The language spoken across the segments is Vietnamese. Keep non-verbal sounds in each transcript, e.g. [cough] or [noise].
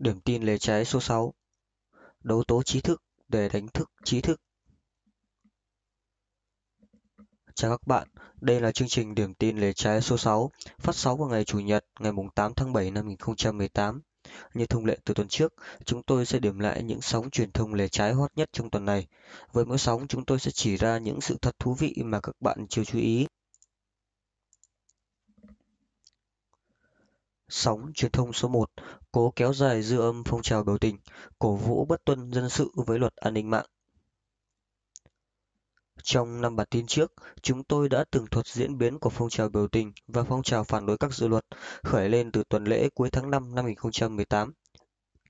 Điểm tin lấy trái số 6. Đấu tố trí thức để đánh thức trí thức. Chào các bạn, đây là chương trình điểm tin lấy trái số 6, phát sóng vào ngày Chủ nhật ngày 8 tháng 7 năm 2018. Như thông lệ từ tuần trước, chúng tôi sẽ điểm lại những sóng truyền thông lề trái hot nhất trong tuần này. Với mỗi sóng, chúng tôi sẽ chỉ ra những sự thật thú vị mà các bạn chưa chú ý. Sóng truyền thông số một cố kéo dài dư âm phong trào biểu tình, cổ vũ bất tuân dân sự với luật an ninh mạng. Trong năm bản tin trước, chúng tôi đã tường thuật diễn biến của phong trào biểu tình và phong trào phản đối các dự luật khởi lên từ tuần lễ cuối tháng 5 năm 2018.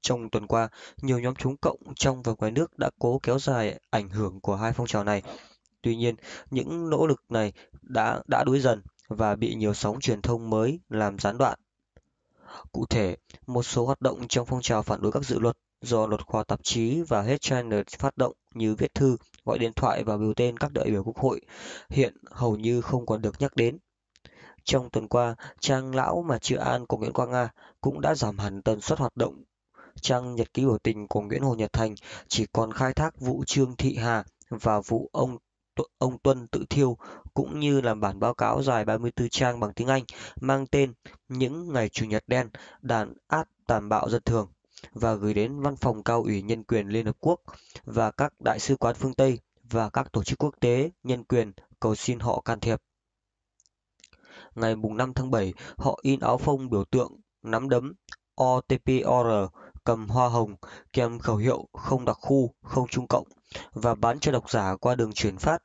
Trong tuần qua, nhiều nhóm chúng cộng trong và ngoài nước đã cố kéo dài ảnh hưởng của hai phong trào này. Tuy nhiên, những nỗ lực này đã đã đuối dần và bị nhiều sóng truyền thông mới làm gián đoạn cụ thể một số hoạt động trong phong trào phản đối các dự luật do luật khoa tạp chí và hết headliner phát động như viết thư gọi điện thoại và biểu tên các đại biểu quốc hội hiện hầu như không còn được nhắc đến trong tuần qua trang lão mà chưa an của nguyễn quang nga cũng đã giảm hẳn tần suất hoạt động trang nhật ký biểu tình của nguyễn hồ nhật thành chỉ còn khai thác vụ trương thị hà và vụ ông ông tuân tự thiêu cũng như làm bản báo cáo dài 34 trang bằng tiếng Anh mang tên Những ngày chủ nhật đen, đàn áp tàn bạo dân thường và gửi đến Văn phòng Cao ủy Nhân quyền Liên Hợp Quốc và các đại sứ quán phương Tây và các tổ chức quốc tế nhân quyền cầu xin họ can thiệp. Ngày 5 tháng 7, họ in áo phông biểu tượng nắm đấm OTPOR cầm hoa hồng kèm khẩu hiệu không đặc khu, không trung cộng và bán cho độc giả qua đường chuyển phát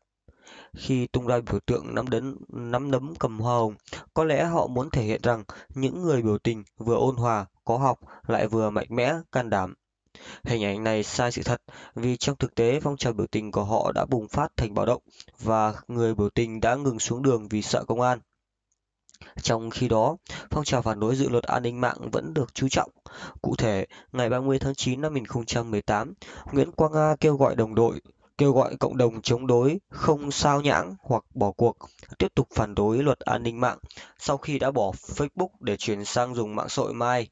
khi tung ra biểu tượng nắm đấm nắm đấm cầm hoa hồng có lẽ họ muốn thể hiện rằng những người biểu tình vừa ôn hòa có học lại vừa mạnh mẽ can đảm Hình ảnh này sai sự thật vì trong thực tế phong trào biểu tình của họ đã bùng phát thành bạo động và người biểu tình đã ngừng xuống đường vì sợ công an. Trong khi đó, phong trào phản đối dự luật an ninh mạng vẫn được chú trọng. Cụ thể, ngày 30 tháng 9 năm 2018, Nguyễn Quang Nga kêu gọi đồng đội kêu gọi cộng đồng chống đối không sao nhãng hoặc bỏ cuộc tiếp tục phản đối luật an ninh mạng sau khi đã bỏ facebook để chuyển sang dùng mạng xã hội mai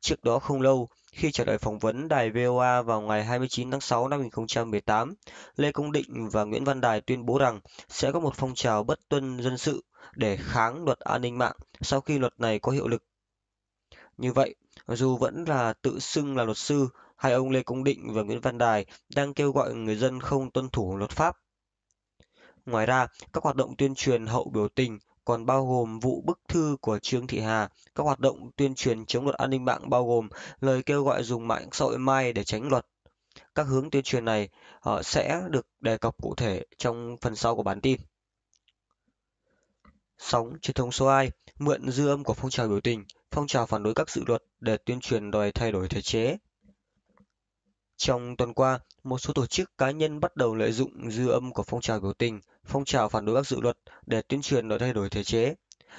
trước đó không lâu khi trả lời phỏng vấn đài VOA vào ngày 29 tháng 6 năm 2018, Lê Công Định và Nguyễn Văn Đài tuyên bố rằng sẽ có một phong trào bất tuân dân sự để kháng luật an ninh mạng sau khi luật này có hiệu lực. Như vậy, dù vẫn là tự xưng là luật sư hai ông Lê Công Định và Nguyễn Văn Đài đang kêu gọi người dân không tuân thủ luật pháp. Ngoài ra, các hoạt động tuyên truyền hậu biểu tình còn bao gồm vụ bức thư của Trương Thị Hà, các hoạt động tuyên truyền chống luật an ninh mạng bao gồm lời kêu gọi dùng mạng xã hội mai để tránh luật. Các hướng tuyên truyền này uh, sẽ được đề cập cụ thể trong phần sau của bản tin. Sóng truyền thông số 2 mượn dư âm của phong trào biểu tình, phong trào phản đối các dự luật để tuyên truyền đòi thay đổi thể chế. Trong tuần qua, một số tổ chức cá nhân bắt đầu lợi dụng dư âm của phong trào biểu tình, phong trào phản đối các dự luật để tuyên truyền đòi thay đổi thể chế.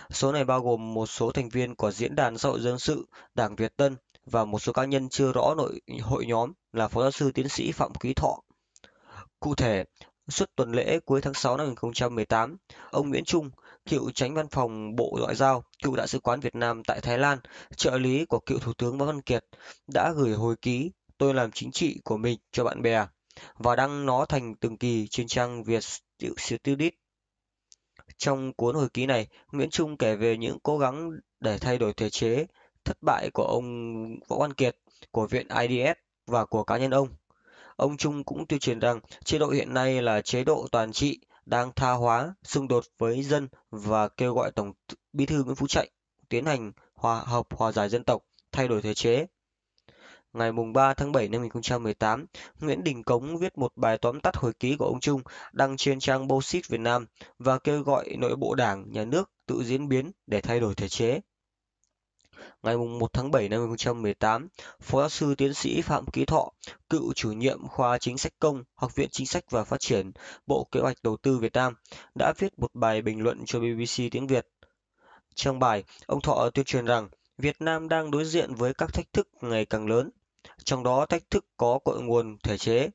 Số này bao gồm một số thành viên của Diễn đàn Xã hội Dân sự, Đảng Việt Tân và một số cá nhân chưa rõ nội hội nhóm là Phó giáo sư tiến sĩ Phạm Quý Thọ. Cụ thể, suốt tuần lễ cuối tháng 6 năm 2018, ông Nguyễn Trung, cựu tránh văn phòng Bộ Ngoại giao, cựu đại sứ quán Việt Nam tại Thái Lan, trợ lý của cựu Thủ tướng Võ Văn Kiệt, đã gửi hồi ký tôi làm chính trị của mình cho bạn bè và đăng nó thành từng kỳ trên trang Việt Studies. Trong cuốn hồi ký này, Nguyễn Trung kể về những cố gắng để thay đổi thể chế, thất bại của ông Võ Văn Kiệt, của viện IDS và của cá nhân ông. Ông Trung cũng tuyên truyền rằng chế độ hiện nay là chế độ toàn trị đang tha hóa, xung đột với dân và kêu gọi Tổng Bí thư Nguyễn Phú Trọng tiến hành hòa hợp hòa giải dân tộc, thay đổi thể chế ngày 3 tháng 7 năm 2018, Nguyễn Đình Cống viết một bài tóm tắt hồi ký của ông Trung đăng trên trang Boxit Việt Nam và kêu gọi nội bộ đảng, nhà nước tự diễn biến để thay đổi thể chế. Ngày 1 tháng 7 năm 2018, Phó giáo sư tiến sĩ Phạm Ký Thọ, cựu chủ nhiệm khoa chính sách công, Học viện Chính sách và Phát triển, Bộ Kế hoạch Đầu tư Việt Nam, đã viết một bài bình luận cho BBC tiếng Việt. Trong bài, ông Thọ tuyên truyền rằng Việt Nam đang đối diện với các thách thức ngày càng lớn trong đó thách thức có cội nguồn thể chế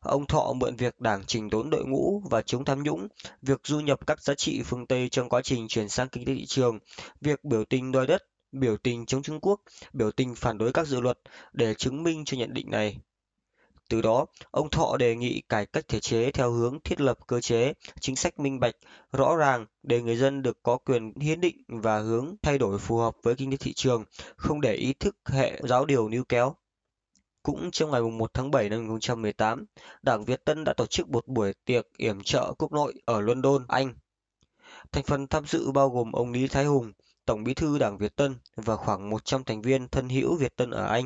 ông thọ mượn việc đảng chỉnh đốn đội ngũ và chống tham nhũng việc du nhập các giá trị phương tây trong quá trình chuyển sang kinh tế thị trường việc biểu tình đòi đất biểu tình chống trung quốc biểu tình phản đối các dự luật để chứng minh cho nhận định này từ đó ông thọ đề nghị cải cách thể chế theo hướng thiết lập cơ chế chính sách minh bạch rõ ràng để người dân được có quyền hiến định và hướng thay đổi phù hợp với kinh tế thị trường không để ý thức hệ giáo điều níu kéo cũng trong ngày 1 tháng 7 năm 2018, Đảng Việt Tân đã tổ chức một buổi tiệc yểm trợ quốc nội ở London, Anh. Thành phần tham dự bao gồm ông Lý Thái Hùng, Tổng Bí thư Đảng Việt Tân và khoảng 100 thành viên thân hữu Việt Tân ở Anh.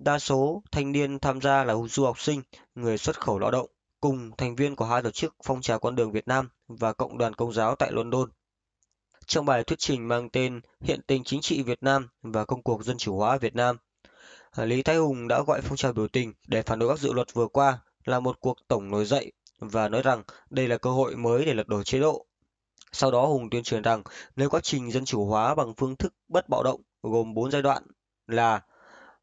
Đa số thanh niên tham gia là du học sinh, người xuất khẩu lao động, cùng thành viên của hai tổ chức Phong trào con đường Việt Nam và Cộng đoàn Công giáo tại London. Trong bài thuyết trình mang tên Hiện tình chính trị Việt Nam và công cuộc dân chủ hóa Việt Nam, Ờ, lý thái hùng đã gọi phong trào biểu tình để phản đối các dự luật vừa qua là một cuộc tổng nổi dậy và nói rằng đây là cơ hội mới để lật đổ chế độ sau đó hùng tuyên truyền rằng nếu quá trình dân chủ hóa bằng phương thức bất bạo động gồm bốn giai đoạn là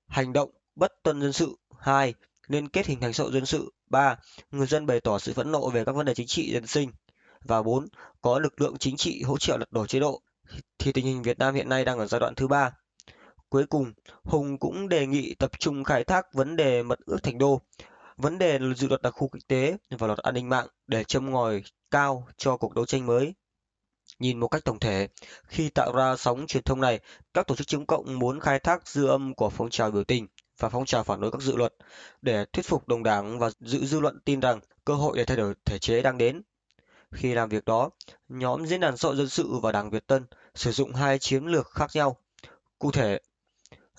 hành động bất tuân dân sự hai liên kết hình thành sậu dân sự ba người dân bày tỏ sự phẫn nộ về các vấn đề chính trị dân sinh và bốn có lực lượng chính trị hỗ trợ lật đổ chế độ thì tình hình Việt Nam hiện nay đang ở giai đoạn thứ ba Cuối cùng, Hùng cũng đề nghị tập trung khai thác vấn đề mật ước thành đô, vấn đề dự luật đặc khu kinh tế và luật an ninh mạng để châm ngòi cao cho cuộc đấu tranh mới. Nhìn một cách tổng thể, khi tạo ra sóng truyền thông này, các tổ chức chống cộng muốn khai thác dư âm của phong trào biểu tình và phong trào phản đối các dự luật để thuyết phục đồng đảng và giữ dư luận tin rằng cơ hội để thay đổi thể chế đang đến. Khi làm việc đó, nhóm diễn đàn xã hội dân sự và Đảng Việt Tân sử dụng hai chiến lược khác nhau. Cụ thể,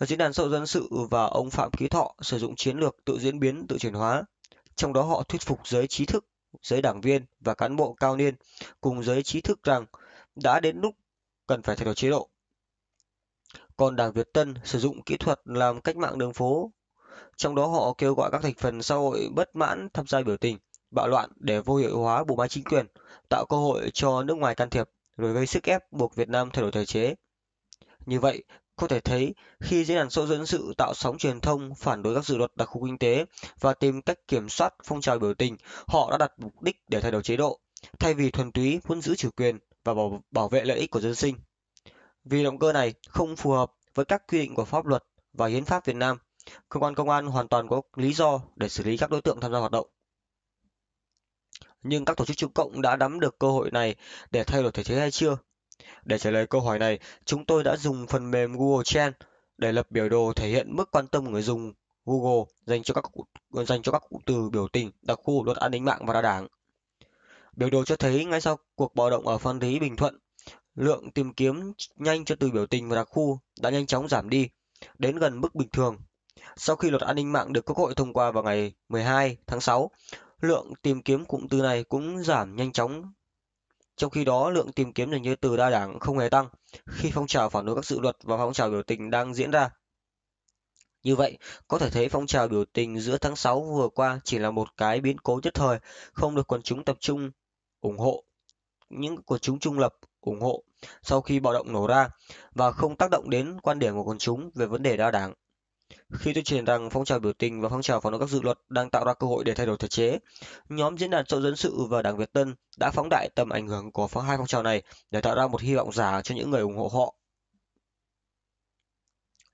Diễn đàn xã dân sự và ông Phạm Ký Thọ sử dụng chiến lược tự diễn biến, tự chuyển hóa. Trong đó họ thuyết phục giới trí thức, giới đảng viên và cán bộ cao niên cùng giới trí thức rằng đã đến lúc cần phải thay đổi chế độ. Còn Đảng Việt Tân sử dụng kỹ thuật làm cách mạng đường phố. Trong đó họ kêu gọi các thành phần xã hội bất mãn tham gia biểu tình, bạo loạn để vô hiệu hóa bộ máy chính quyền, tạo cơ hội cho nước ngoài can thiệp rồi gây sức ép buộc Việt Nam thay đổi thể chế. Như vậy, có thể thấy, khi diễn đàn sâu dân sự tạo sóng truyền thông phản đối các dự luật đặc khu kinh tế và tìm cách kiểm soát phong trào biểu tình, họ đã đặt mục đích để thay đổi chế độ, thay vì thuần túy muốn giữ chủ quyền và bảo, bảo vệ lợi ích của dân sinh. Vì động cơ này không phù hợp với các quy định của pháp luật và hiến pháp Việt Nam, cơ quan công an hoàn toàn có lý do để xử lý các đối tượng tham gia hoạt động. Nhưng các tổ chức Trung Cộng đã nắm được cơ hội này để thay đổi thể chế hay chưa? để trả lời câu hỏi này chúng tôi đã dùng phần mềm google trends để lập biểu đồ thể hiện mức quan tâm người dùng google dành cho các dành cho các cụm từ biểu tình đặc khu luật an ninh mạng và đa đảng biểu đồ cho thấy ngay sau cuộc bạo động ở phan rí bình thuận lượng tìm kiếm nhanh cho từ biểu tình và đặc khu đã nhanh chóng giảm đi đến gần mức bình thường sau khi luật an ninh mạng được Quốc hội thông qua vào ngày 12 tháng 6, lượng tìm kiếm cụm từ này cũng giảm nhanh chóng trong khi đó, lượng tìm kiếm dành cho từ đa đảng không hề tăng khi phong trào phản đối các dự luật và phong trào biểu tình đang diễn ra. Như vậy, có thể thấy phong trào biểu tình giữa tháng 6 vừa qua chỉ là một cái biến cố nhất thời, không được quần chúng tập trung ủng hộ, những quần chúng trung lập ủng hộ sau khi bạo động nổ ra và không tác động đến quan điểm của quần chúng về vấn đề đa đảng khi tuyên truyền rằng phong trào biểu tình và phong trào phản đối các dự luật đang tạo ra cơ hội để thay đổi thể chế nhóm diễn đàn châu dân sự và đảng việt tân đã phóng đại tầm ảnh hưởng của hai phong trào này để tạo ra một hy vọng giả cho những người ủng hộ họ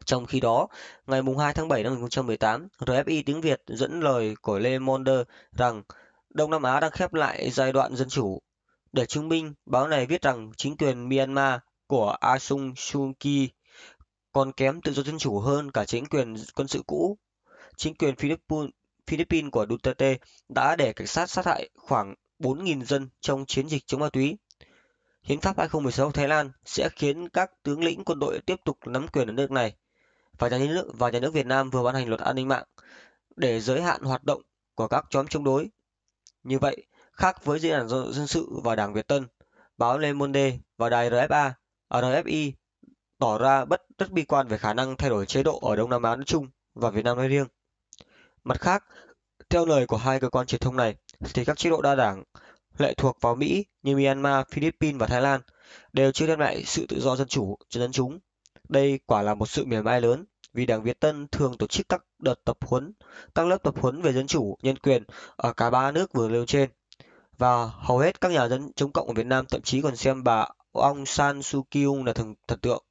trong khi đó, ngày 2 tháng 7 năm 2018, RFI tiếng Việt dẫn lời của Lê Monder rằng Đông Nam Á đang khép lại giai đoạn dân chủ. Để chứng minh, báo này viết rằng chính quyền Myanmar của Aung San Suu Kyi còn kém tự do dân chủ hơn cả chính quyền quân sự cũ. Chính quyền Philippines của Duterte đã để cảnh sát sát hại khoảng 4.000 dân trong chiến dịch chống ma túy. Hiến pháp 2016 Thái Lan sẽ khiến các tướng lĩnh quân đội tiếp tục nắm quyền ở nước này và nhà nước và nhà nước Việt Nam vừa ban hành luật an ninh mạng để giới hạn hoạt động của các nhóm chống đối. Như vậy, khác với diễn đàn dân sự và Đảng Việt Tân, báo Le Monde và đài RFA, RFI tỏ ra bất rất bi quan về khả năng thay đổi chế độ ở Đông Nam Á nói chung và Việt Nam nói riêng. Mặt khác, theo lời của hai cơ quan truyền thông này, thì các chế độ đa đảng lệ thuộc vào Mỹ như Myanmar, Philippines và Thái Lan đều chưa đem lại sự tự do dân chủ cho dân chúng. Đây quả là một sự mỉa mai lớn vì Đảng Việt Tân thường tổ chức các đợt tập huấn, các lớp tập huấn về dân chủ, nhân quyền ở cả ba nước vừa nêu trên. Và hầu hết các nhà dân chống cộng ở Việt Nam thậm chí còn xem bà Aung San Suu Kyi là thần, thần tượng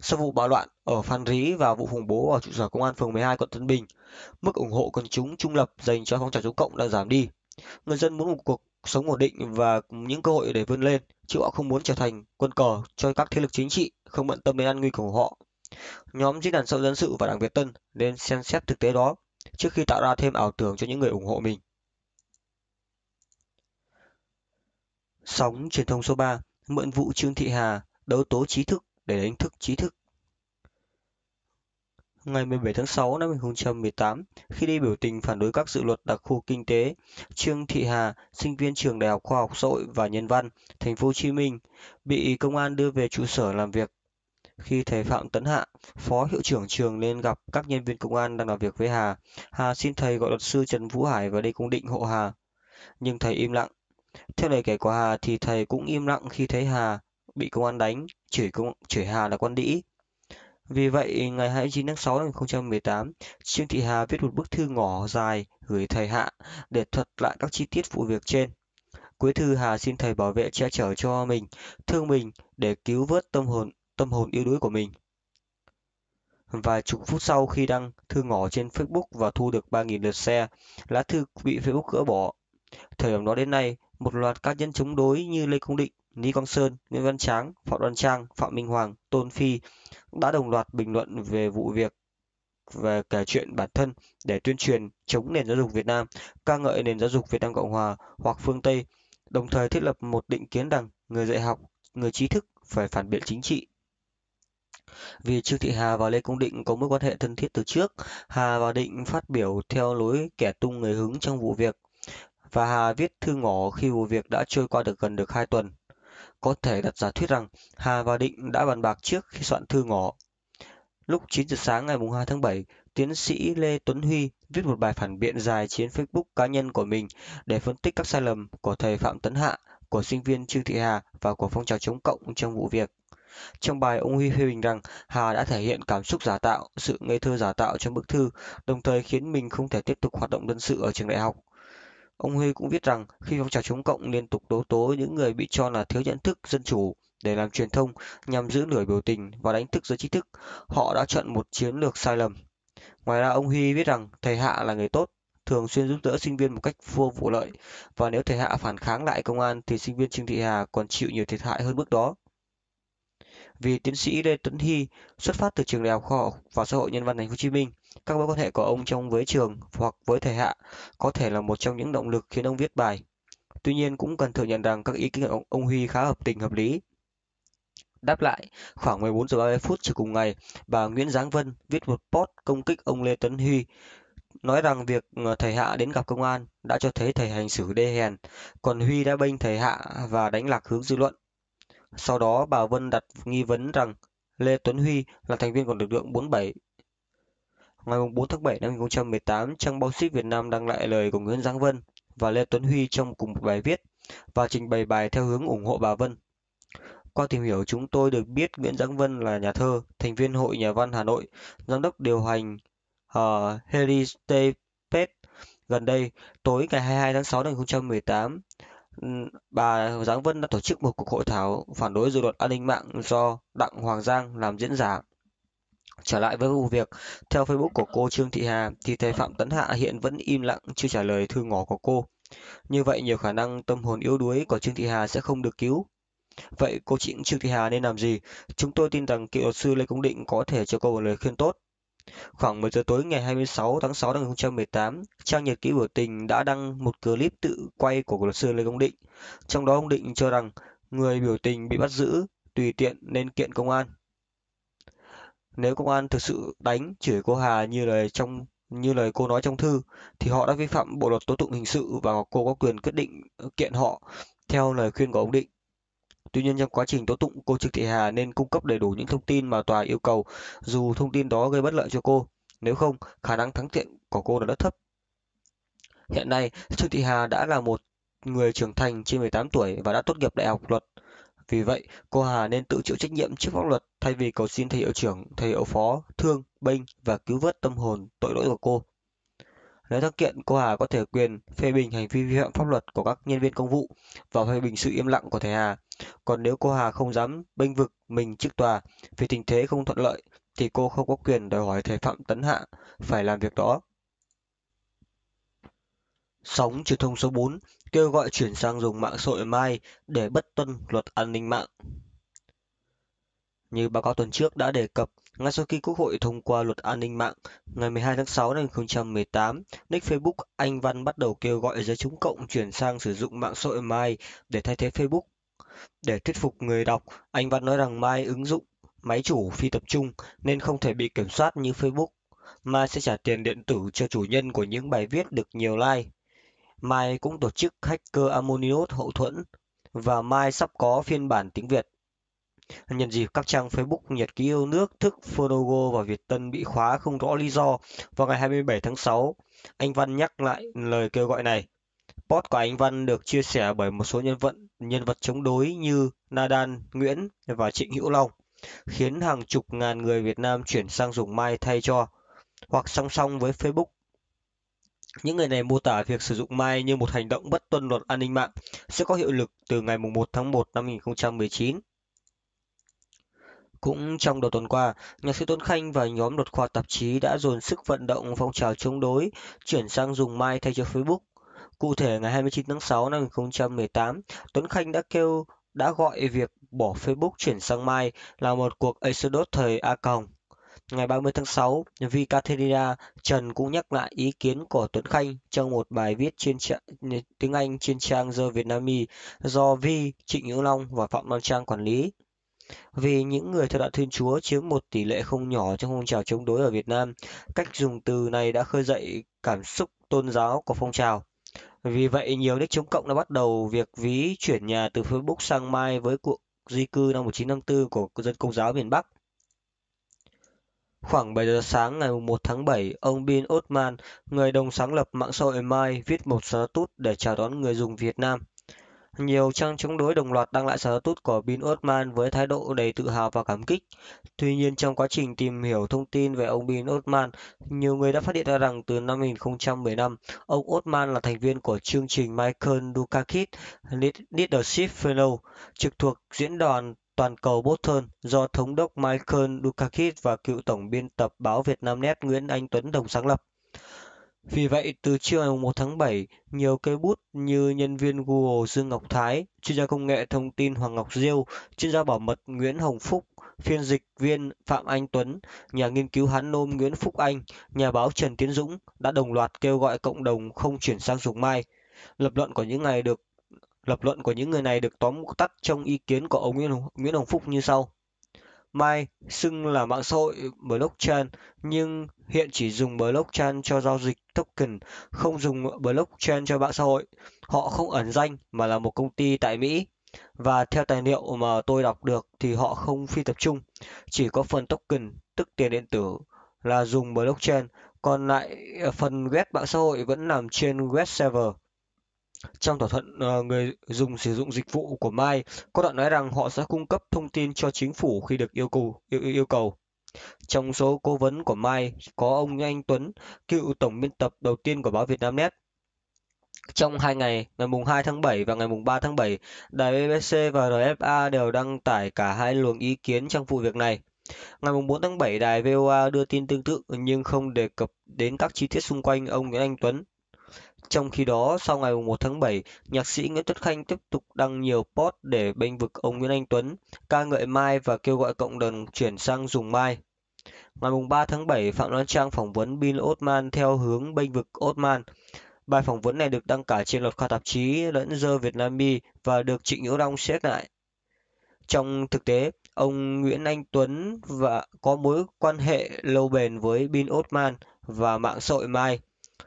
sau vụ bạo loạn ở Phan Rí và vụ khủng bố ở trụ sở công an phường 12 quận Tân Bình, mức ủng hộ quần chúng trung lập dành cho phong trào chống cộng đã giảm đi. Người dân muốn một cuộc sống ổn định và những cơ hội để vươn lên, chứ họ không muốn trở thành quân cờ cho các thế lực chính trị không bận tâm đến an nguy của họ. Nhóm diễn đàn sâu dân sự và đảng Việt Tân nên xem xét thực tế đó trước khi tạo ra thêm ảo tưởng cho những người ủng hộ mình. Sóng truyền thông số 3, mượn vụ Trương Thị Hà, đấu tố trí thức để đánh thức trí thức. Ngày 17 tháng 6 năm 2018, khi đi biểu tình phản đối các dự luật đặc khu kinh tế, Trương Thị Hà, sinh viên trường Đại học Khoa học Xã hội và Nhân văn, Thành phố Hồ Chí Minh, bị công an đưa về trụ sở làm việc. Khi thầy Phạm Tấn Hạ, phó hiệu trưởng trường lên gặp các nhân viên công an đang làm việc với Hà, Hà xin thầy gọi luật sư Trần Vũ Hải và Lê Công Định hộ Hà. Nhưng thầy im lặng. Theo lời kể của Hà thì thầy cũng im lặng khi thấy Hà bị công an đánh, chửi công chửi Hà là quan đĩ. Vì vậy, ngày 29 tháng 6 năm 2018, Trương Thị Hà viết một bức thư ngỏ dài gửi thầy Hạ để thuật lại các chi tiết vụ việc trên. Cuối thư Hà xin thầy bảo vệ che chở cho mình, thương mình để cứu vớt tâm hồn tâm hồn yếu đuối của mình. Vài chục phút sau khi đăng thư ngỏ trên Facebook và thu được 3.000 lượt xe, lá thư bị Facebook gỡ bỏ. Thời điểm đó đến nay, một loạt các nhân chống đối như Lê Công Định, Lý Quang Sơn, Nguyễn Văn Tráng, Phạm Đoan Trang, Phạm Minh Hoàng, Tôn Phi đã đồng loạt bình luận về vụ việc và kể chuyện bản thân để tuyên truyền chống nền giáo dục Việt Nam, ca ngợi nền giáo dục Việt Nam Cộng Hòa hoặc phương Tây, đồng thời thiết lập một định kiến rằng người dạy học, người trí thức phải phản biện chính trị. Vì Trương Thị Hà và Lê Công Định có mối quan hệ thân thiết từ trước, Hà và Định phát biểu theo lối kẻ tung người hứng trong vụ việc và Hà viết thư ngỏ khi vụ việc đã trôi qua được gần được 2 tuần có thể đặt giả thuyết rằng Hà và Định đã bàn bạc trước khi soạn thư ngỏ. Lúc 9 giờ sáng ngày 2 tháng 7, tiến sĩ Lê Tuấn Huy viết một bài phản biện dài trên Facebook cá nhân của mình để phân tích các sai lầm của thầy Phạm Tấn Hạ, của sinh viên Trương Thị Hà và của phong trào chống cộng trong vụ việc. Trong bài, ông Huy phê bình rằng Hà đã thể hiện cảm xúc giả tạo, sự ngây thơ giả tạo trong bức thư, đồng thời khiến mình không thể tiếp tục hoạt động đơn sự ở trường đại học ông Huy cũng viết rằng khi phong trào chống cộng liên tục đấu tố những người bị cho là thiếu nhận thức dân chủ để làm truyền thông nhằm giữ lửa biểu tình và đánh thức giới trí thức, họ đã chọn một chiến lược sai lầm. Ngoài ra ông Huy viết rằng thầy Hạ là người tốt, thường xuyên giúp đỡ sinh viên một cách vô vụ lợi và nếu thầy Hạ phản kháng lại công an thì sinh viên Trương Thị Hà còn chịu nhiều thiệt hại hơn mức đó vì tiến sĩ Lê Tuấn Hy xuất phát từ trường Đại học Khoa học và Xã hội Nhân văn Thành phố Hồ Chí Minh. Các mối quan hệ của ông trong với trường hoặc với thầy hạ có thể là một trong những động lực khiến ông viết bài. Tuy nhiên cũng cần thừa nhận rằng các ý kiến của ông Huy khá hợp tình hợp lý. Đáp lại, khoảng 14 giờ 30 phút chiều cùng ngày, bà Nguyễn Giáng Vân viết một post công kích ông Lê Tuấn Huy nói rằng việc ờ, thầy Hạ đến gặp công an đã cho thấy thầy hành xử đê hèn, còn Huy đã bênh thầy Hạ và đánh lạc hướng dư luận. Sau đó bà Vân đặt nghi vấn rằng Lê Tuấn Huy là thành viên của lực lượng 47. Ngày 4 tháng 7 năm 2018, trang báo xít Việt Nam đăng lại lời của Nguyễn Giáng Vân và Lê Tuấn Huy trong cùng một bài viết và trình bày bài theo hướng ủng hộ bà Vân. Qua tìm hiểu chúng tôi được biết Nguyễn Giáng Vân là nhà thơ, thành viên Hội Nhà văn Hà Nội, giám đốc điều hành uh, Heritage Pet. Gần đây, tối ngày 22 tháng 6 năm 2018, bà Giáng Vân đã tổ chức một cuộc hội thảo phản đối dự luật an ninh mạng do Đặng Hoàng Giang làm diễn giả. Trở lại với vụ việc, theo Facebook của cô Trương Thị Hà thì thầy Phạm Tấn Hạ hiện vẫn im lặng chưa trả lời thư ngỏ của cô. Như vậy nhiều khả năng tâm hồn yếu đuối của Trương Thị Hà sẽ không được cứu. Vậy cô chị Trương Thị Hà nên làm gì? Chúng tôi tin rằng cựu luật sư Lê Công Định có thể cho cô một lời khuyên tốt. Khoảng 10 giờ tối ngày 26 tháng 6 năm 2018, trang nhật ký biểu tình đã đăng một clip tự quay của luật sư Lê Công Định. Trong đó ông Định cho rằng người biểu tình bị bắt giữ tùy tiện nên kiện công an. Nếu công an thực sự đánh chửi cô Hà như lời trong như lời cô nói trong thư thì họ đã vi phạm bộ luật tố tụng hình sự và cô có quyền quyết định kiện họ theo lời khuyên của ông Định. Tuy nhiên trong quá trình tố tụng cô Trương Thị Hà nên cung cấp đầy đủ những thông tin mà tòa yêu cầu dù thông tin đó gây bất lợi cho cô, nếu không khả năng thắng kiện của cô là rất thấp. Hiện nay, Trương Thị Hà đã là một người trưởng thành trên 18 tuổi và đã tốt nghiệp đại học luật. Vì vậy, cô Hà nên tự chịu trách nhiệm trước pháp luật thay vì cầu xin thầy hiệu trưởng, thầy hiệu phó, thương, binh và cứu vớt tâm hồn tội lỗi của cô nếu các kiện, cô Hà có thể quyền phê bình hành vi vi phạm pháp luật của các nhân viên công vụ và phê bình sự im lặng của thầy Hà. Còn nếu cô Hà không dám bênh vực mình trước tòa vì tình thế không thuận lợi thì cô không có quyền đòi hỏi thầy Phạm Tấn Hạ phải làm việc đó. Sóng truyền thông số 4 kêu gọi chuyển sang dùng mạng xã hội Mai để bất tuân luật an ninh mạng. Như báo cáo tuần trước đã đề cập, ngay sau khi Quốc hội thông qua luật an ninh mạng ngày 12 tháng 6 năm 2018, nick Facebook Anh Văn bắt đầu kêu gọi giới chúng cộng chuyển sang sử dụng mạng xã hội Mai để thay thế Facebook. Để thuyết phục người đọc, Anh Văn nói rằng Mai ứng dụng máy chủ phi tập trung nên không thể bị kiểm soát như Facebook. Mai sẽ trả tiền điện tử cho chủ nhân của những bài viết được nhiều like. Mai cũng tổ chức hacker Ammonius hậu thuẫn và Mai sắp có phiên bản tiếng Việt. Nhân dịp các trang Facebook Nhật ký yêu nước, Thức, Fodogo và Việt Tân bị khóa không rõ lý do vào ngày 27 tháng 6, anh Văn nhắc lại lời kêu gọi này. Post của anh Văn được chia sẻ bởi một số nhân vật nhân vật chống đối như Nadan, Nguyễn và Trịnh Hữu Long, khiến hàng chục ngàn người Việt Nam chuyển sang dùng Mai thay cho hoặc song song với Facebook. Những người này mô tả việc sử dụng Mai như một hành động bất tuân luật an ninh mạng sẽ có hiệu lực từ ngày 1 tháng 1 năm 2019. Cũng trong đầu tuần qua, nhạc sĩ Tuấn Khanh và nhóm đột khoa tạp chí đã dồn sức vận động phong trào chống đối, chuyển sang dùng Mai thay cho Facebook. Cụ thể, ngày 29 tháng 6 năm 2018, Tuấn Khanh đã kêu đã gọi việc bỏ Facebook chuyển sang Mai là một cuộc Exodus thời A Còng. Ngày 30 tháng 6, vì Caterina Trần cũng nhắc lại ý kiến của Tuấn Khanh trong một bài viết trên trang, tiếng Anh trên trang The Vietnamese do Vi, Trịnh Hữu Long và Phạm Nam Trang quản lý vì những người theo đạo thiên chúa chiếm một tỷ lệ không nhỏ trong phong trào chống đối ở việt nam cách dùng từ này đã khơi dậy cảm xúc tôn giáo của phong trào vì vậy nhiều nước chống cộng đã bắt đầu việc ví chuyển nhà từ facebook sang mai với cuộc di cư năm 1954 của dân công giáo miền bắc Khoảng 7 giờ sáng ngày 1 tháng 7, ông Bin Osman, người đồng sáng lập mạng xã hội Mai, viết một status để chào đón người dùng Việt Nam. Nhiều trang chống đối đồng loạt đăng lại sở tút của Bin Osman với thái độ đầy tự hào và cảm kích. Tuy nhiên trong quá trình tìm hiểu thông tin về ông Bin Osman, nhiều người đã phát hiện ra rằng từ năm 2015, ông Osman là thành viên của chương trình Michael Dukakis Leadership Fellow, trực thuộc diễn đoàn toàn cầu Bolton do thống đốc Michael Dukakis và cựu tổng biên tập báo Việt Nam Net Nguyễn Anh Tuấn đồng sáng lập vì vậy từ chiều ngày mùng một tháng bảy nhiều cây bút như nhân viên google dương ngọc thái chuyên gia công nghệ thông tin hoàng ngọc diêu chuyên gia bảo mật nguyễn hồng phúc phiên dịch viên phạm anh tuấn nhà nghiên cứu hán nôm nguyễn phúc anh nhà báo trần tiến dũng đã đồng loạt kêu gọi cộng đồng không chuyển sang dùng mai lập luận của những ngày được lập luận của những người này được tóm tắt trong ý kiến của ông nguyễn hồng phúc như sau Mai xưng là mạng xã hội blockchain nhưng hiện chỉ dùng blockchain cho giao dịch token, không dùng blockchain cho mạng xã hội. Họ không ẩn danh mà là một công ty tại Mỹ. Và theo tài liệu mà tôi đọc được thì họ không phi tập trung, chỉ có phần token tức tiền điện tử là dùng blockchain, còn lại ờ, phần web mạng xã hội vẫn nằm trên web server trong thỏa thuận ờ, người dùng sử dụng dịch vụ của Mai có đoạn nói rằng họ sẽ cung cấp thông tin cho chính phủ khi được yêu cầu yêu, yêu cầu trong số cố vấn của Mai có ông Anh Tuấn cựu tổng biên tập đầu tiên của báo Vietnamnet trong hai ngày, ngày mùng 2 tháng 7 và ngày mùng 3 tháng 7, đài BBC và RFA đều đăng tải cả hai luồng ý kiến trong vụ việc này. Ngày mùng 4 tháng 7, đài VOA đưa tin tương tự nhưng không đề cập đến các chi tiết xung quanh ông Nguyễn Anh Tuấn. Trong khi đó, sau ngày 1 tháng 7, nhạc sĩ Nguyễn Tất Khanh tiếp tục đăng nhiều post để bênh vực ông Nguyễn Anh Tuấn, ca ngợi Mai và kêu gọi cộng đồng chuyển sang dùng Mai. Ngày 3 tháng 7, Phạm Loan Trang phỏng vấn Bill Osman theo hướng bênh vực Osman. Bài phỏng vấn này được đăng cả trên loạt khoa tạp chí lẫn The Vietnamese và được Trịnh Hữu Long xét lại. Trong thực tế, ông Nguyễn Anh Tuấn và có mối quan hệ lâu bền với Bin Osman và mạng xã Mai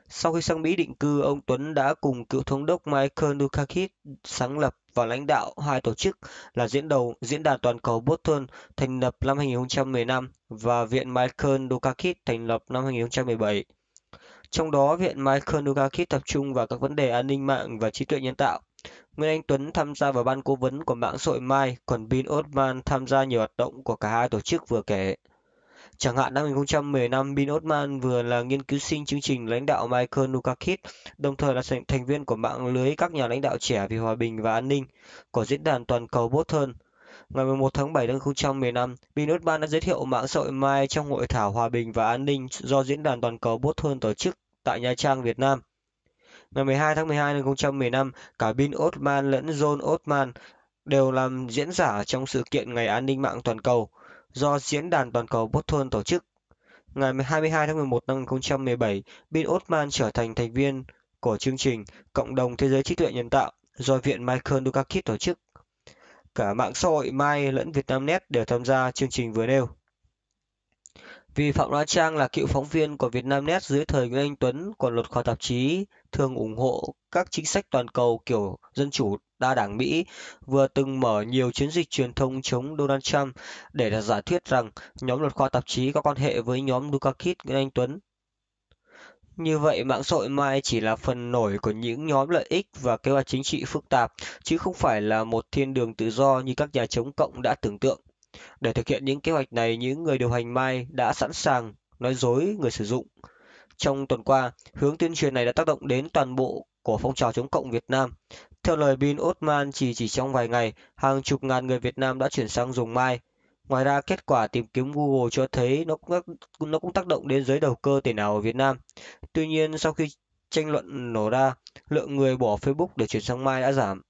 sau khi sang mỹ định cư ông tuấn đã cùng cựu thống đốc michael dukakis sáng lập và lãnh đạo hai tổ chức là diễn đầu diễn đàn toàn cầu Boston thành lập năm 2015 và viện Michael Dukakis thành lập năm 2017. Trong đó, viện Michael Dukakis tập trung vào các vấn đề an ninh mạng và trí tuệ nhân tạo. Nguyễn Anh Tuấn tham gia vào ban cố vấn của mạng xã hội Mai, còn Bin Osman tham gia nhiều hoạt động của cả hai tổ chức vừa kể. Chẳng hạn năm 2015, Bin Osman vừa là nghiên cứu sinh chương trình lãnh đạo Michael Dukakis, đồng thời là thành viên của mạng lưới các nhà lãnh đạo trẻ vì hòa bình và an ninh của diễn đàn toàn cầu Boston. Ngày 11 tháng 7 năm 2015, Bin Osman đã giới thiệu mạng xã hội Mai trong hội thảo hòa bình và an ninh do diễn đàn toàn cầu Boston tổ chức tại Nha Trang, Việt Nam. Ngày 12 tháng 12 năm 2015, cả Bin Osman lẫn John Osman đều làm diễn giả trong sự kiện Ngày An ninh mạng toàn cầu – do Diễn đàn Toàn cầu Boston tổ chức. Ngày 22 tháng 11 năm 2017, Bill Osman trở thành thành viên của chương trình Cộng đồng Thế giới Trí tuệ Nhân tạo do Viện Michael Dukakis tổ chức. Cả mạng xã hội Mai lẫn Vietnamnet đều tham gia chương trình vừa nêu. Vì Phạm Đoá Trang là cựu phóng viên của Vietnamnet dưới thời Nguyễn Anh Tuấn còn lột khỏi tạp chí thường ủng hộ các chính sách toàn cầu kiểu dân chủ đa đảng Mỹ vừa từng mở nhiều chiến dịch truyền thông chống Donald Trump để đặt giả thuyết rằng nhóm luật khoa tạp chí có quan hệ với nhóm Dukakis Anh Tuấn. Như vậy, mạng xã hội Mai chỉ là phần nổi của những nhóm lợi ích và kế hoạch chính trị phức tạp, chứ không phải là một thiên đường tự do như các nhà chống cộng đã tưởng tượng. Để thực hiện những kế hoạch này, những người điều hành Mai đã sẵn sàng nói dối người sử dụng, trong tuần qua, hướng tuyên truyền này đã tác động đến toàn bộ của phong trào chống cộng Việt Nam. Theo lời Bin Osman, chỉ chỉ trong vài ngày, hàng chục ngàn người Việt Nam đã chuyển sang dùng Mai. Ngoài ra, kết quả tìm kiếm Google cho thấy nó cũng, nó cũng tác động đến giới đầu cơ tiền ảo ở Việt Nam. Tuy nhiên, sau khi tranh luận nổ ra, lượng người bỏ Facebook để chuyển sang Mai đã giảm.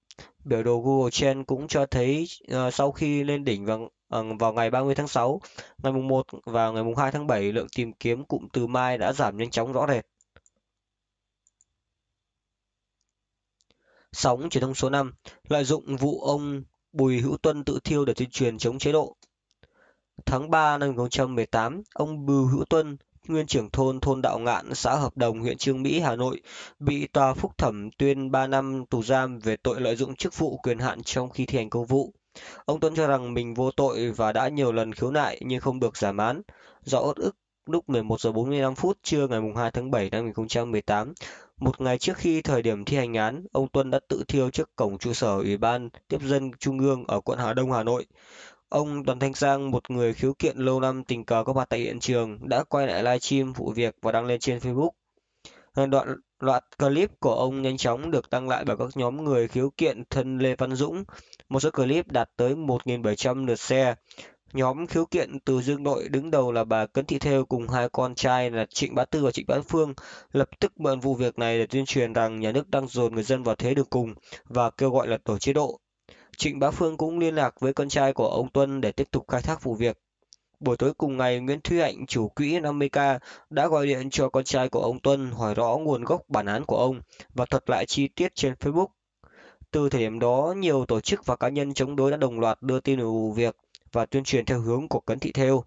Biểu đồ Google Trend cũng cho thấy uh, sau khi lên đỉnh vào Ờ, vào ngày 30 tháng 6, ngày mùng 1 và ngày mùng 2 tháng 7, lượng tìm kiếm cụm từ Mai đã giảm nhanh chóng rõ rệt. Sóng truyền thông số 5, lợi dụng vụ ông Bùi Hữu Tuân tự thiêu để tuyên truyền chống chế độ. Tháng 3 năm 2018, ông Bùi Hữu Tuân, nguyên trưởng thôn thôn Đạo Ngạn, xã Hợp Đồng, huyện Trương Mỹ, Hà Nội, bị tòa phúc thẩm tuyên 3 năm tù giam về tội lợi dụng chức vụ quyền hạn trong khi thi hành công vụ ông tuấn cho rằng mình vô tội và đã nhiều lần khiếu nại nhưng không được giảm án do uất ức lúc 11 giờ 45 phút trưa ngày 2 tháng 7 năm 2018, một ngày trước khi thời điểm thi hành án, ông Tuấn đã tự thiêu trước cổng trụ sở Ủy ban tiếp dân Trung ương ở quận Hà Đông, Hà Nội. Ông Đoàn Thanh Giang, một người khiếu kiện lâu năm tình cờ có mặt tại hiện trường, đã quay lại livestream vụ việc và đăng lên trên Facebook. Đoạn loạt clip của ông nhanh chóng được đăng lại bởi các nhóm người khiếu kiện thân Lê Văn Dũng, một số clip đạt tới 1.700 lượt share. Nhóm khiếu kiện từ Dương Nội đứng đầu là bà Cấn Thị Thêu cùng hai con trai là Trịnh Bá Tư và Trịnh Bá Phương lập tức mượn vụ việc này để tuyên truyền rằng nhà nước đang dồn người dân vào thế đường cùng và kêu gọi là tổ chế độ. Trịnh Bá Phương cũng liên lạc với con trai của ông Tuân để tiếp tục khai thác vụ việc. Buổi tối cùng ngày, Nguyễn Thúy Hạnh, chủ quỹ 50K, đã gọi điện cho con trai của ông Tuân hỏi rõ nguồn gốc bản án của ông và thuật lại chi tiết trên Facebook. Từ thời điểm đó, nhiều tổ chức và cá nhân chống đối đã đồng loạt đưa tin về vụ việc và tuyên truyền theo hướng của Cấn Thị Thêu.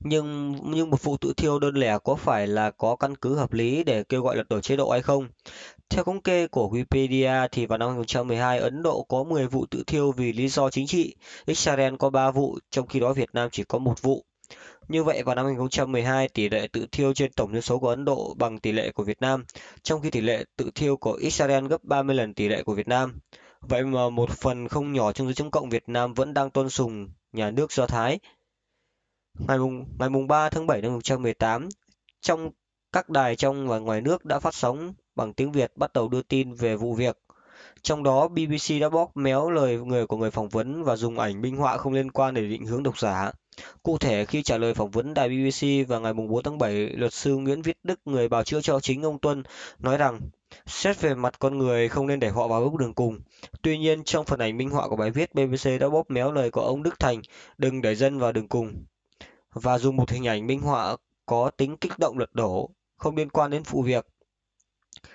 Nhưng nhưng một vụ tự thiêu đơn lẻ có phải là có căn cứ hợp lý để kêu gọi lật đổ chế độ hay không? Theo thống kê của Wikipedia thì vào năm 2012 Ấn Độ có 10 vụ tự thiêu vì lý do chính trị, Israel có 3 vụ, trong khi đó Việt Nam chỉ có một vụ. Như vậy vào năm 2012, tỷ lệ tự thiêu trên tổng dân số của Ấn Độ bằng tỷ lệ của Việt Nam, trong khi tỷ lệ tự thiêu của Israel gấp 30 lần tỷ lệ của Việt Nam. Vậy mà một phần không nhỏ trong giới chống cộng Việt Nam vẫn đang tôn sùng nhà nước Do Thái. Ngày mùng, ngày mùng 3 tháng 7 năm 2018, trong các đài trong và ngoài nước đã phát sóng bằng tiếng Việt bắt đầu đưa tin về vụ việc. Trong đó, BBC đã bóp méo lời người của người phỏng vấn và dùng ảnh minh họa không liên quan để định hướng độc giả. Cụ thể, khi trả lời phỏng vấn đài BBC vào ngày 4 tháng 7, luật sư Nguyễn Viết Đức, người bào chữa cho chính ông Tuân, nói rằng Xét về mặt con người không nên để họ vào bước đường cùng. Tuy nhiên, trong phần ảnh minh họa của bài viết, BBC đã bóp méo lời của ông Đức Thành, đừng để dân vào đường cùng. Và dùng một hình ảnh minh họa có tính kích động lật đổ, không liên quan đến vụ việc.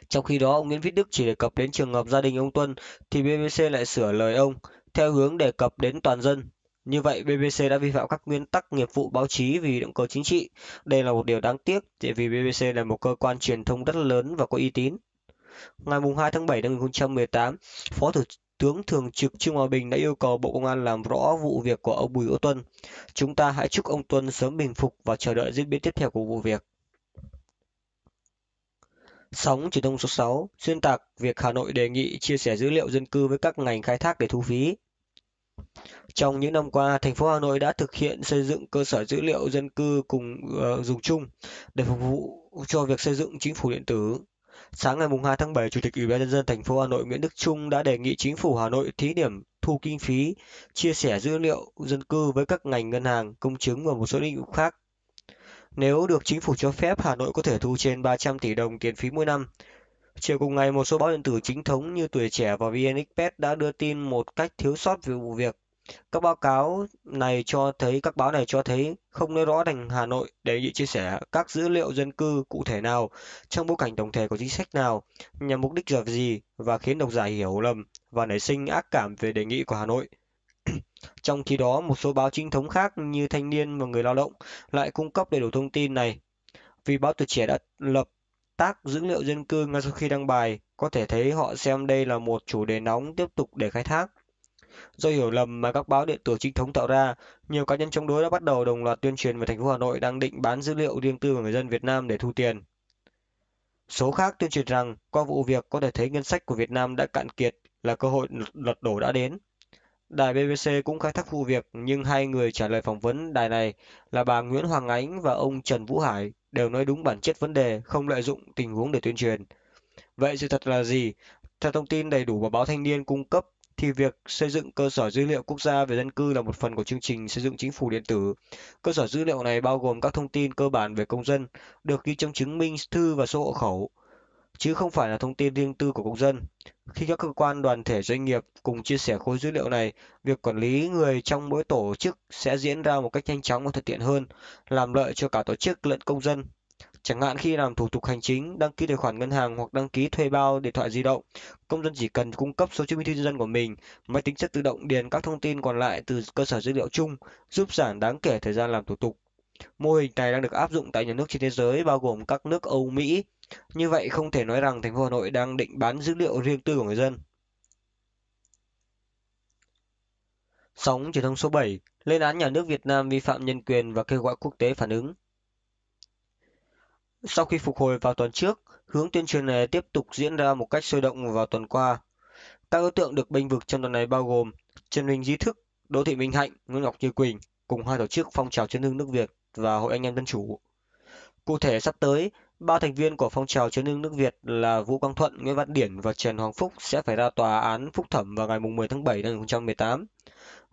Trong khi đó, ông Nguyễn Viết Đức chỉ đề cập đến trường hợp gia đình ông Tuân, thì BBC lại sửa lời ông, theo hướng đề cập đến toàn dân. Như vậy, BBC đã vi phạm các nguyên tắc nghiệp vụ báo chí vì động cơ chính trị. Đây là một điều đáng tiếc, tại vì BBC là một cơ quan truyền thông rất lớn và có uy tín. Ngày 2 tháng 7 năm 2018, Phó Thủ tướng Thường trực Trương Hòa Bình đã yêu cầu Bộ Công an làm rõ vụ việc của ông Bùi Hữu Tuân. Chúng ta hãy chúc ông Tuân sớm bình phục và chờ đợi diễn biến tiếp theo của vụ việc. Sóng truyền thông số 6, xuyên tạc việc Hà Nội đề nghị chia sẻ dữ liệu dân cư với các ngành khai thác để thu phí trong những năm qua thành phố hà nội đã thực hiện xây dựng cơ sở dữ liệu dân cư cùng ờ, dùng chung để phục vụ cho việc xây dựng chính phủ điện tử sáng ngày 2 tháng 7 chủ tịch ủy ban nhân dân thành phố hà nội nguyễn đức trung đã đề nghị chính phủ hà nội thí điểm thu kinh phí chia sẻ dữ liệu dân cư với các ngành ngân hàng công chứng và một số lĩnh vực khác nếu được chính phủ cho phép hà nội có thể thu trên 300 tỷ đồng tiền phí mỗi năm Chiều cùng ngày, một số báo điện tử chính thống như Tuổi Trẻ và VN Express đã đưa tin một cách thiếu sót về vụ việc. Các báo cáo này cho thấy các báo này cho thấy không nói rõ thành Hà Nội đề nghị chia sẻ các dữ liệu dân cư cụ thể nào trong bối cảnh tổng thể của chính sách nào nhằm mục đích gì và khiến độc giả hiểu lầm và nảy sinh ác cảm về đề nghị của Hà Nội. [clears throat] trong khi đó, một số báo chính thống khác như Thanh niên và Người lao động lại cung cấp đầy đủ thông tin này vì báo tuổi trẻ đã lập tác dữ liệu dân cư ngay sau khi đăng bài, có thể thấy họ xem đây là một chủ đề nóng tiếp tục để khai thác. Do hiểu lầm mà các báo điện tử chính thống tạo ra, nhiều cá nhân chống đối đã bắt đầu đồng loạt tuyên truyền về thành phố Hà Nội đang định bán dữ liệu riêng tư của người dân Việt Nam để thu tiền. Số khác tuyên truyền rằng qua vụ việc có thể thấy ngân sách của Việt Nam đã cạn kiệt là cơ hội lật đổ đã đến. Đài BBC cũng khai thác vụ việc nhưng hai người trả lời phỏng vấn đài này là bà Nguyễn Hoàng Ánh và ông Trần Vũ Hải đều nói đúng bản chất vấn đề, không lợi dụng tình huống để tuyên truyền. Vậy sự thật là gì? Theo thông tin đầy đủ của báo Thanh niên cung cấp thì việc xây dựng cơ sở dữ liệu quốc gia về dân cư là một phần của chương trình xây dựng chính phủ điện tử. Cơ sở dữ liệu này bao gồm các thông tin cơ bản về công dân được ghi trong chứng minh thư và số hộ khẩu, chứ không phải là thông tin riêng tư của công dân. Khi các cơ quan đoàn thể doanh nghiệp cùng chia sẻ khối dữ liệu này, việc quản lý người trong mỗi tổ chức sẽ diễn ra một cách nhanh chóng và thuận tiện hơn, làm lợi cho cả tổ chức lẫn công dân. Chẳng hạn khi làm thủ tục hành chính, đăng ký tài khoản ngân hàng hoặc đăng ký thuê bao điện thoại di động, công dân chỉ cần cung cấp số chứng minh thư nhân dân của mình, máy tính sẽ tự động điền các thông tin còn lại từ cơ sở dữ liệu chung, giúp giảm đáng kể thời gian làm thủ tục. Mô hình này đang được áp dụng tại nhà nước trên thế giới bao gồm các nước Âu Mỹ, như vậy không thể nói rằng thành phố Hà Nội đang định bán dữ liệu riêng tư của người dân. Sóng truyền thông số 7, lên án nhà nước Việt Nam vi phạm nhân quyền và kêu gọi quốc tế phản ứng. Sau khi phục hồi vào tuần trước, hướng tuyên truyền này tiếp tục diễn ra một cách sôi động vào tuần qua. Các đối tượng được bênh vực trong tuần này bao gồm Trần Huỳnh Di Thức, Đỗ Thị Minh Hạnh, Nguyễn Ngọc Như Quỳnh cùng hai tổ chức phong trào chiến hương nước Việt và Hội Anh em Dân Chủ. Cụ thể sắp tới, Ba thành viên của phong trào chống lương nước Việt là Vũ Quang Thuận, Nguyễn Văn Điển và Trần Hoàng Phúc sẽ phải ra tòa án phúc thẩm vào ngày 10 tháng 7 năm 2018.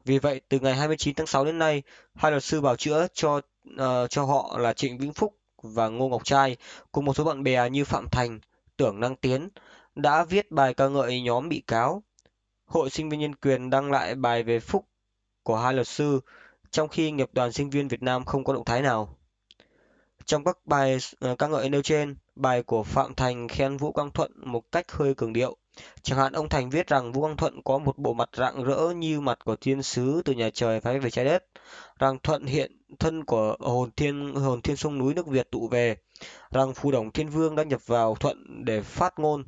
Vì vậy, từ ngày 29 tháng 6 đến nay, hai luật sư bảo chữa cho uh, cho họ là Trịnh Vĩnh Phúc và Ngô Ngọc Trai cùng một số bạn bè như Phạm Thành, Tưởng Năng Tiến đã viết bài ca ngợi nhóm bị cáo. Hội sinh viên nhân quyền đăng lại bài về Phúc của hai luật sư, trong khi nghiệp đoàn sinh viên Việt Nam không có động thái nào. Trong các bài ờ, ca ngợi nêu trên, bài của Phạm Thành khen Vũ Quang Thuận một cách hơi cường điệu. Chẳng hạn ông Thành viết rằng Vũ Quang Thuận có một bộ mặt rạng rỡ như mặt của thiên sứ từ nhà trời phái về trái đất, rằng Thuận hiện thân của hồn thiên hồn thiên sông núi nước Việt tụ về, rằng phù đồng thiên vương đã nhập vào Thuận để phát ngôn.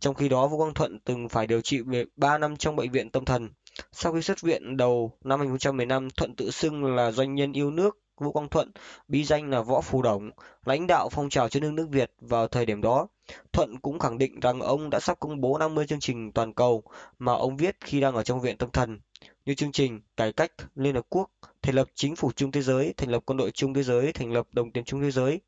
Trong khi đó Vũ Quang Thuận từng phải điều trị 3 năm trong bệnh viện tâm thần. Sau khi xuất viện đầu năm 2015, Thuận tự xưng là doanh nhân yêu nước Vũ Quang Thuận, bí danh là Võ Phù Đồng, lãnh đạo phong trào chiến hưng nước Việt vào thời điểm đó. Thuận cũng khẳng định rằng ông đã sắp công bố 50 chương trình toàn cầu mà ông viết khi đang ở trong viện tâm thần, như chương trình cải cách Liên Hợp Quốc, thành lập chính phủ chung thế giới, thành lập quân đội chung thế giới, thành lập đồng tiền chung thế giới.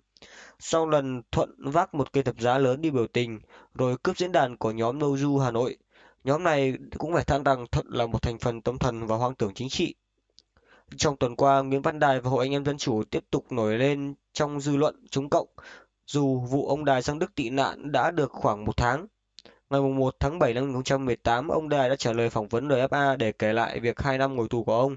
Sau lần Thuận vác một cây thập giá lớn đi biểu tình, rồi cướp diễn đàn của nhóm Noju Hà Nội, nhóm này cũng phải than rằng Thuận là một thành phần tâm thần và hoang tưởng chính trị. Trong tuần qua, Nguyễn Văn Đài và Hội Anh em Dân chủ tiếp tục nổi lên trong dư luận chống cộng, dù vụ ông Đài sang Đức tị nạn đã được khoảng một tháng. Ngày 1 tháng 7 năm 2018, ông Đài đã trả lời phỏng vấn RFA để kể lại việc 2 năm ngồi tù của ông.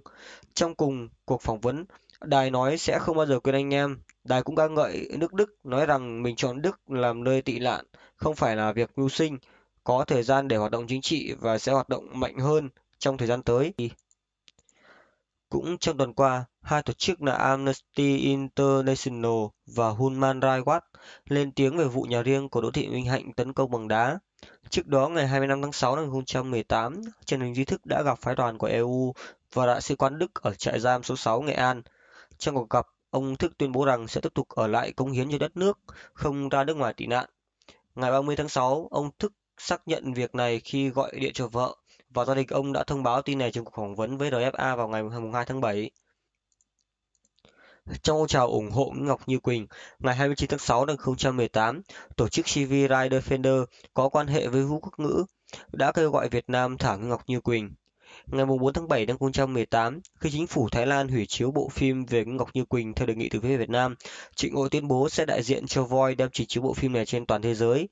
Trong cùng cuộc phỏng vấn, Đài nói sẽ không bao giờ quên anh em. Đài cũng ca ngợi nước Đức, nói rằng mình chọn Đức làm nơi tị nạn, không phải là việc mưu sinh, có thời gian để hoạt động chính trị và sẽ hoạt động mạnh hơn trong thời gian tới. Cũng trong tuần qua, hai tổ chức là Amnesty International và Human Rights Watch lên tiếng về vụ nhà riêng của Đỗ Thị Minh Hạnh tấn công bằng đá. Trước đó, ngày 25 tháng 6 năm 2018, Trần Huỳnh Duy Thức đã gặp phái đoàn của EU và đại sứ quán Đức ở trại giam số 6 Nghệ An. Trong cuộc gặp, ông Thức tuyên bố rằng sẽ tiếp tục ở lại cống hiến cho đất nước, không ra nước ngoài tị nạn. Ngày 30 tháng 6, ông Thức xác nhận việc này khi gọi điện cho vợ và gia đình ông đã thông báo tin này trong cuộc phỏng vấn với RFA vào ngày 2 tháng 7. Trong phong trào ủng hộ Ngọc Như Quỳnh, ngày 29 tháng 6 năm 2018, tổ chức CV Rider Fender có quan hệ với Vũ Quốc Ngữ đã kêu gọi Việt Nam thả Ngọc Như Quỳnh. Ngày 4 tháng 7 năm 2018, khi chính phủ Thái Lan hủy chiếu bộ phim về Ngọc Như Quỳnh theo đề nghị từ phía Việt Nam, Trịnh Ngộ tuyên bố sẽ đại diện cho Voi đem chỉ chiếu bộ phim này trên toàn thế giới.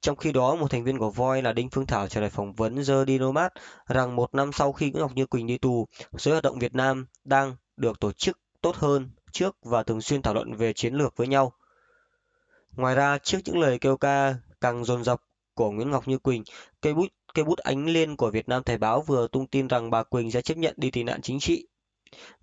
Trong khi đó, một thành viên của Voi là Đinh Phương Thảo trả lời phỏng vấn The Diplomat rằng một năm sau khi Nguyễn Ngọc Như Quỳnh đi tù, giới hoạt động Việt Nam đang được tổ chức tốt hơn trước và thường xuyên thảo luận về chiến lược với nhau. Ngoài ra, trước những lời kêu ca càng dồn dập của Nguyễn Ngọc Như Quỳnh, cây bút cây bút ánh liên của Việt Nam Thời báo vừa tung tin rằng bà Quỳnh sẽ chấp nhận đi tị nạn chính trị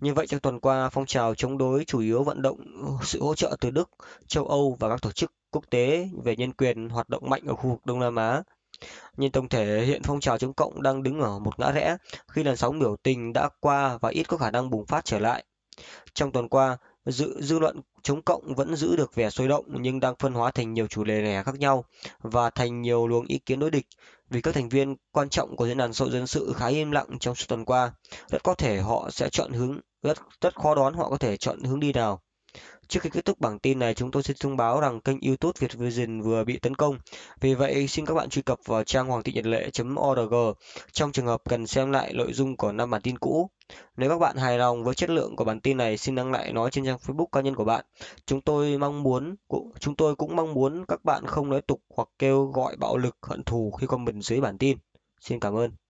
như vậy trong tuần qua phong trào chống đối chủ yếu vận động sự hỗ trợ từ đức châu âu và các tổ chức quốc tế về nhân quyền hoạt động mạnh ở khu vực đông nam á nhìn tổng thể hiện phong trào chống cộng đang đứng ở một ngã rẽ khi làn sóng biểu tình đã qua và ít có khả năng bùng phát trở lại trong tuần qua dư, dư luận chống cộng vẫn giữ được vẻ sôi động nhưng đang phân hóa thành nhiều chủ đề lẻ khác nhau và thành nhiều luồng ý kiến đối địch vì các thành viên quan trọng của diễn đàn xã dân sự khá im lặng trong suốt tuần qua rất có thể họ sẽ chọn hướng rất rất khó đoán họ có thể chọn hướng đi nào Trước khi kết thúc bản tin này, chúng tôi xin thông báo rằng kênh YouTube Việt Vision vừa bị tấn công. Vì vậy, xin các bạn truy cập vào trang hoàng thị nhật lệ.org trong trường hợp cần xem lại nội dung của năm bản tin cũ. Nếu các bạn hài lòng với chất lượng của bản tin này xin đăng lại nó trên trang Facebook cá nhân của bạn. Chúng tôi mong muốn chúng tôi cũng mong muốn các bạn không nói tục hoặc kêu gọi bạo lực hận thù khi comment dưới bản tin. Xin cảm ơn.